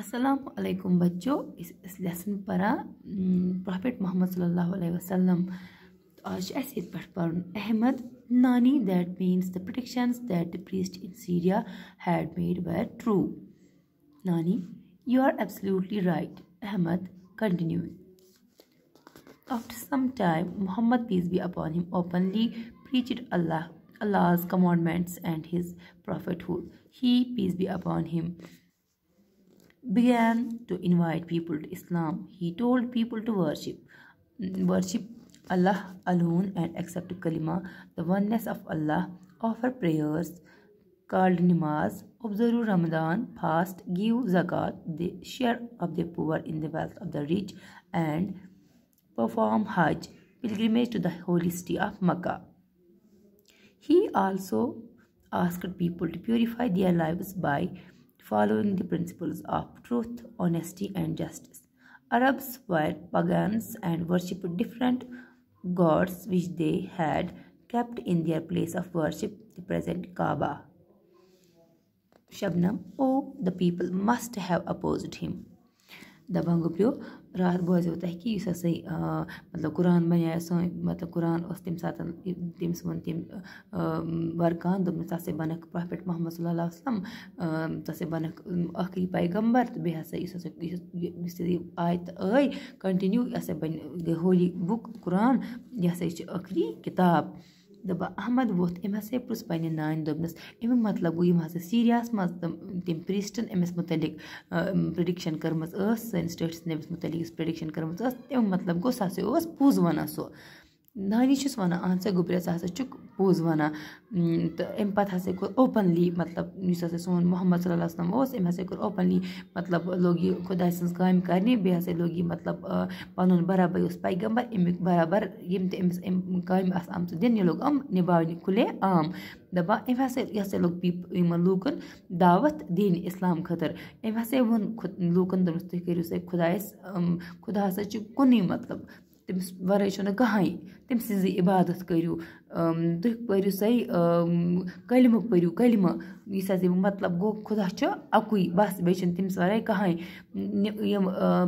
السلام علیکم بچو اس لیسن پر پروفیٹ محمد صلی اللہ علیہ وسلم آج ایسی that means the predictions that the priest in Syria had made were true Nani, you are absolutely right Ahmad, continue after some time Muhammad peace be upon him openly preached Allah Allah's commandments and his prophethood he peace be upon him began to invite people to Islam. He told people to worship, worship Allah alone and accept kalima, the oneness of Allah, offer prayers called namaz, observe Ramadan, fast, give zakat, the share of the poor in the wealth of the rich, and perform Hajj, pilgrimage to the holy city of Makkah. He also asked people to purify their lives by following the principles of truth, honesty, and justice. Arabs were pagans and worshipped different gods which they had kept in their place of worship, the present Kaaba. Shabnam, oh, the people must have opposed him. دَپان گوٚبریو راتھ بوزیو تۄہہِ کہِ یُس ہَسا مطلب قرآن بَنیو سٲنۍ مطلب قرآن اوس تمہِ ساتَن تٔمِس ووٚن تٔمۍ وَرکان دوٚپنَس ژٕ ہَسا بَنَکھ پرٛافِٹ محمد صلی اللہ علیہ وسلم ژٕ ہَسا بَنَکھ ٲخری پیغمبر تہٕ بیٚیہِ ہَسا یُس ہَسا یُس یہِ آیتہٕ ٲے کَنٹِنیوٗ یہِ ہَسا بَنہِ گٔے ہولی بُک قرآن یہِ ہَسا یہِ چھِ ٲخری کِتاب دَپان احمد ووٚتھ أمۍ ہَسا پرُژھ پنٛنہِ نانہِ دوٚپنَس اَمیُک مطلب گوٚو یِم ہَسا سیٖریاہَس منٛز تِم تٔمۍ پِرٛسٹَن أمِس متعلق پِرٛڈِکشَن کٔرمٕژ ٲس سٲنِس ٹٲٹھِس نٔبِس متعلق یُس پِرٛڈِکشَن کٔرمٕژ ٲس اَمیُک مطلب گوٚو سُہ ہَسا اوس پوٚز وَنان سُہ نانی چھُس وَنان اہن سا گُپریا ژٕ ہَسا چھُکھ پوٚز وَنان تہٕ اَمہِ پَتہٕ ہَسا کوٚر اوپَنلی مطلب یُس ہَسا سون محمد صلی اللہ علیہِ وسلم اوس أمۍ ہَسا کوٚر اوپَنلی مطلب لوٚگ یہِ خۄداے سٕنٛز کامہِ کَرنہِ بیٚیہِ ہَسا لوٚگ یہِ مطلب پَنُن برابر یہِ اوس پیغمبر اَمیُک برابر یِم تہِ أمِس اَمہِ کامہِ آسہٕ آمژٕ دِنہٕ یہِ لوٚگ یِم نِباونہِ کُلے عام دَپان أمۍ ہَسا یہِ ہَسا لوٚگ پیٖپ یِمَن لوٗکَن دعوت دِنۍ اِسلام خٲطرٕ أمۍ ہَسا ووٚن لوٗکَن دوٚپمَس تُہۍ کٔرِو سا خۄدایَس خۄدا ہَسا چھُ کُنُے مطلب تٔمِس وَرٲے چھُنہٕ کٕہٕنۍ تٔمۍ سٕنٛزٕے عبادت کٔرِو تُہۍ پٔرِو سۄے کلمہٕ پٔرِو کلمہٕ یُس حظ اَمیُک مطلب گوٚو خۄدا چھُ اَکُے بَس بیٚیہِ چھِنہٕ تٔمِس وَرٲے کٕہٕنۍ یِم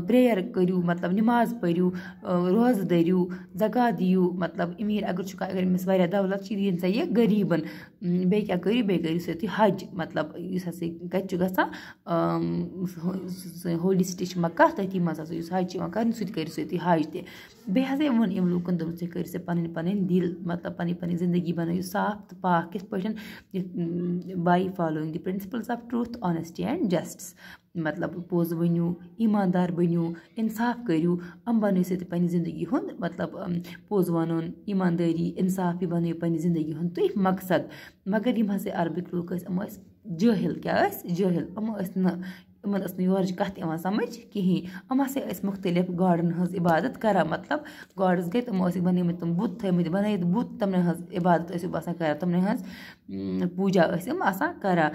پرٛیٚیَر کٔرِو مطلب نِماز پٔرِو روزٕ دٔرِو زکات دِیِو مطلب أمیٖر اگر چھُ کانٛہہ اگر أمِس واریاہ دولت چھِ یہِ دِیِن سا یہِ غریٖبَن بیٚیہِ کیٛاہ کٔرِو بیٚیہِ کٔرِو سا تُہۍ حج مطلب یُس ہَسا کَتہِ چھُ گژھان ہولی سِٹی چھِ مَکّہ تٔتھی منٛز ہَسا یُس حج چھِ یِوان کَرنہٕ سُہ تہِ کٔرِو سا تُہۍ حج تہِ بیٚیہِ ہَسا ووٚن أمۍ لوٗکَن دوٚپُن تُہۍ کٔرِو سا پَنٕنۍ پَنٕنۍ دِل مطلب پَنٕنۍ پنٕنۍ پنٕنۍ زندگی بنٲیِو صاف تہٕ پاک کِتھ پٲٹھۍ by following the principles of truth honesty and justice مطلب پوٚز ؤنِو ایٖماندار بٔنِو اِنصاف کٔرِو یِم بَنٲیِو سا تُہۍ پنٛنہِ زندگی ہُنٛد مطلب پوٚز وَنُن ایٖماندٲری اِنصاف یہِ بَنٲیِو پنٛنہِ زندگی ہُنٛد تُہۍ مقصد مگر یِم ہَسا عربٕکۍ لُکھ ٲسۍ یِم ٲسۍ جٲہِل کیٛاہ ٲسۍ جٲہِل یِم ٲسۍ نہٕ یِمَن ٲس نہٕ یورٕچ کَتھ یِوان سَمٕجھ کِہیٖنۍ یِم ہَسا ٲسۍ مُختلِف گاڈَن ہٕنٛز عبادت کَران مطلب گاڈٕز گٔے تِمو ٲسِکھ بَنٲومٕتۍ تِم بُت تھٲیمٕتۍ بَنٲیِتھ بُت تِمنٕے ہٕنٛز عبادت ٲسِکھ آسان کَران تِمنٕے ہٕنٛز پوٗجا ٲسۍ یِم آسان کَران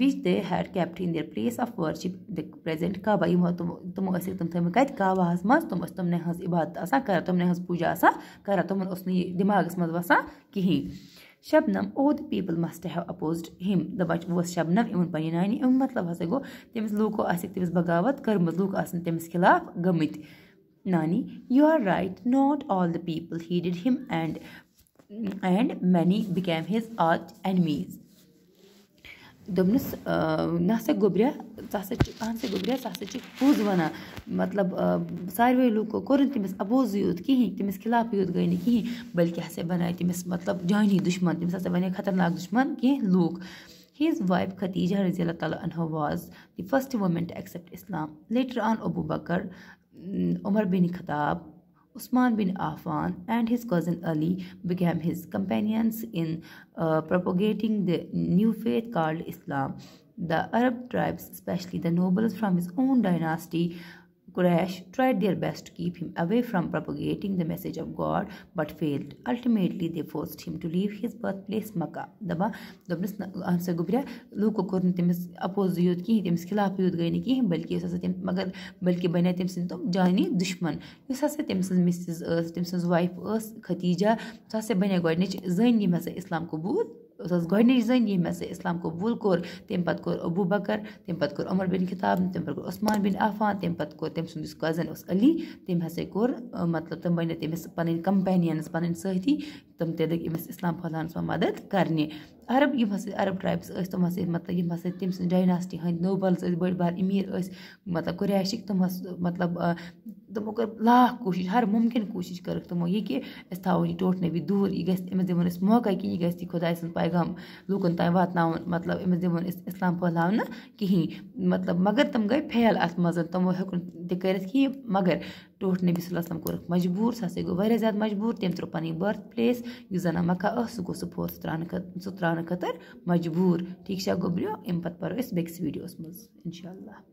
which they had kept in their place of worship the present Kaaba یِمو تِم تِمو ٲسِکھ تِم تھٲیمٕتۍ کَتہِ کعباہَس منٛز تِم ٲسۍ تِمنٕے ہٕنٛز عبادت آسان کَران تِمنٕے ہٕنٛز پوٗجا آسان کَران تِمَن اوس نہٕ یہِ دٮ۪ماغَس منٛز وَسان کِہیٖنۍ Shabnam, all the people must have opposed him. The bach was Shabnam, even Paninani, and Matlavasago, Tims Luko Asikis Bagavat, Kermud Luko Asin Tims Kilaf, Gamit. Nani, you are right, not all the people heeded him, and and many became his arch enemies. دوٚپنَس نہ سا گوٚبریا ژٕ ہَسا چھِ اہن سا گوٚبریا ژٕ ہَسا چھِکھ پوٚز وَنان مطلب ساروٕے لوٗکو کوٚر نہٕ تٔمِس اَپوزٕے یوت کِہیٖنۍ تٔمِس خِلافٕے یوت گٔے نہٕ کِہیٖنۍ بٔلکہِ ہَسا بَناے تٔمِس مطلب جانی دُشمَن تٔمِس ہَسا بَنے خطرناک دُشمَن کینٛہہ لوٗکھ ہیٖز وایف خدیٖجہ رضی اللہ تعالیٰ عنہ was the first woman to accept Islam later on Abu Bakr Umar bin Khattab Usman bin Affan and his cousin Ali became his companions in uh, propagating the new faith called Islam. The Arab tribes, especially the nobles from his own dynasty, Quraysh tried their best to keep him away from propagating the message of God but failed. Ultimately, they forced him to leave his birthplace Makkah. دَپان دوٚپنَس ہمسا گُپریا لوٗکو کوٚر نہٕ تٔمِس اَپوز یوت کِہیٖنۍ تٔمِس خِلاف یوت گٔے نہٕ کِہیٖنۍ بٔلکہِ یُس ہَسا تٔمۍ مگر بٔلکہِ بَنے تٔمۍ سٕنٛدۍ تِم جانی دُشمَن یُس ہَسا تٔمۍ سٕنٛز مِسِز ٲس تٔمۍ سٕنٛز وایف ٲس ختیٖجہ سۄ ہَسا بَنے گۄڈنِچ زٔنۍ ییٚمۍ ہَسا اِسلام قبوٗل ٲس گۄڈنِچ زٔنۍ ییٚمۍ ہسا اِسلام قبوٗل کوٚر تمہِ پَتہٕ کوٚر ابوٗ بکر تمہِ پَتہٕ کوٚر عمر بِن خِطاب تمہِ پَتہٕ کوٚر عثمان بِن عفان تمہِ پَتہٕ کوٚر تٔمۍ سُنٛد یُس کَزٕن اوس علی تٔمۍ ہسا کوٚر مطلب تِم بَنے تٔمِس پَنٕنۍ کَمپینِیَنٕز پَنٕنۍ سٲتھی تِم تہِ لٔگۍ أمِس اِسلام پھٔہلاونَس منٛز مَدَت کَرنہِ عرب یِم ہَسا عرب ٹرٛایبٕس ٲسۍ تِم ہَسا مطلب یِم ہَسا تٔمۍ سٕنٛز ڈایناسٹی ہٕنٛدۍ نوبَلٕز ٲسۍ بٔڑۍ بار أمیٖر ٲسۍ مطلب قُریشِک تِم ہَسا مطلب تِمو کٔر لاکھ کوٗشِش ہر مُمکِن کوٗشِش کٔرٕکھ تِمو یہِ کہِ أسۍ تھاوو یہِ ٹوٹھ نبی دوٗر یہِ گژھِ أمِس دِمون أسۍ موقعہٕ کہِ یہِ گژھِ یہِ خۄداے سُنٛد پیغام لوٗکَن تام واتناوُن مطلب أمِس دِمون أسۍ اِسلام پھٔہلاونہٕ کِہیٖنۍ مطلب مگر تِم گٔے فیل اَتھ منٛز تِمو ہیوٚک نہٕ تہِ کٔرِتھ کِہیٖنۍ مگر ٹوٹھ نبی صلی اللہ علیہ وسلم کوٚرُکھ مجبوٗر سُہ ہسا گوٚو واریاہ زیادٕ مجبوٗر تٔمۍ ترٛوو پَنٕنۍ بٔرٕتھ پٕلیس یُس زَن مَکہ ٲس سُہ گوٚو سُہ پوٚت سُہ ترٛاونہٕ خٲطرٕ سُہ ترٛاونہٕ خٲطرٕ مجبوٗر ٹھیٖک چھا گوٚبریو اَمہِ پَتہٕ پَرو أسۍ بیٚکِس ویٖڈیوَس منٛز اِنشاء اللہ